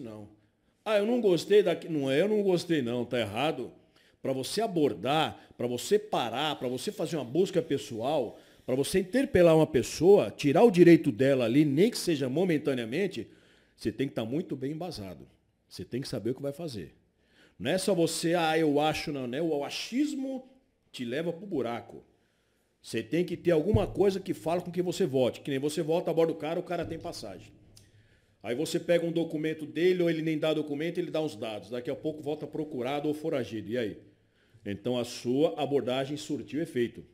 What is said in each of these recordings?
não. Ah, eu não gostei daqui. Não é, eu não gostei não, tá errado. Para você abordar, para você parar, para você fazer uma busca pessoal, para você interpelar uma pessoa, tirar o direito dela ali, nem que seja momentaneamente, você tem que estar tá muito bem embasado. Você tem que saber o que vai fazer. Não é só você, ah, eu acho, não, né? O achismo te leva pro buraco. Você tem que ter alguma coisa que fala com que você vote. Que nem você vota a bordo do cara, o cara tem passagem. Aí você pega um documento dele, ou ele nem dá documento, ele dá uns dados. Daqui a pouco volta procurado ou foragido. E aí? Então a sua abordagem surtiu efeito.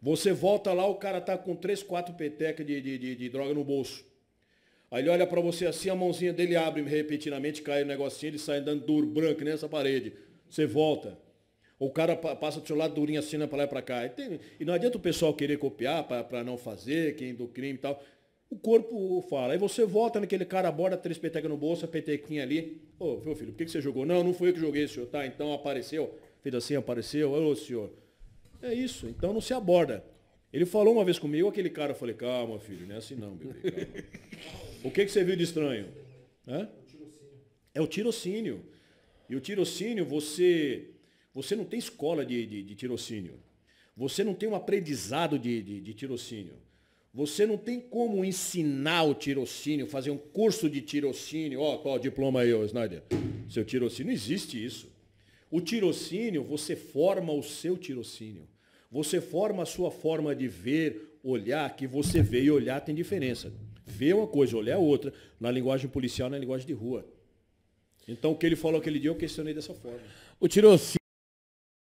Você volta lá, o cara tá com 3, 4 petecas de, de, de, de droga no bolso. Aí ele olha para você assim, a mãozinha dele abre repetidamente, cai o um negocinho, ele sai andando duro, branco nessa parede. Você volta. o cara passa do seu lado durinho, assina para lá e para cá. e, não adianta o pessoal querer copiar para não fazer, quem é do crime e tal o corpo fala. Aí você volta naquele cara, bora, três petecas no bolso, a petequinha ali. Ô, oh, meu filho, por que, que você jogou? Não, não fui eu que joguei, senhor. Tá, então apareceu. Fez assim, apareceu. Ô, senhor. É isso, então não se aborda. Ele falou uma vez comigo, aquele cara, eu falei, calma, filho, não é assim não, bebê, calma. o que, que você viu de estranho? É o tirocínio. E o tirocínio, você, você não tem escola de, de, de tirocínio. Você não tem um aprendizado de, de, de tirocínio. Você não tem como ensinar o tirocínio, fazer um curso de tirocínio. Ó, oh, qual diploma aí, Snyder? Seu tirocínio, não existe isso. O tirocínio, você forma o seu tirocínio. Você forma a sua forma de ver, olhar, que você vê e olhar tem diferença. Ver uma coisa, olhar outra. Na linguagem policial, na linguagem de rua. Então, o que ele falou aquele dia, eu questionei dessa forma. O tirocínio.